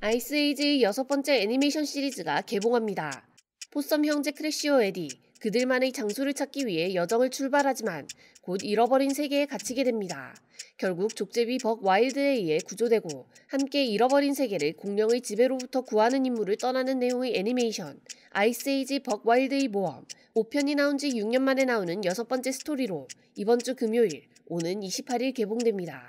아이스에이지 여섯 번째 애니메이션 시리즈가 개봉합니다. 포썸 형제 크래시오 에디, 그들만의 장소를 찾기 위해 여정을 출발하지만 곧 잃어버린 세계에 갇히게 됩니다. 결국 족제비 벅 와일드에 의해 구조되고 함께 잃어버린 세계를 공룡의 지배로부터 구하는 임무를 떠나는 내용의 애니메이션 아이스에이지 벅 와일드의 모험 5편이 나온 지 6년 만에 나오는 여섯 번째 스토리로 이번 주 금요일 오는 28일 개봉됩니다.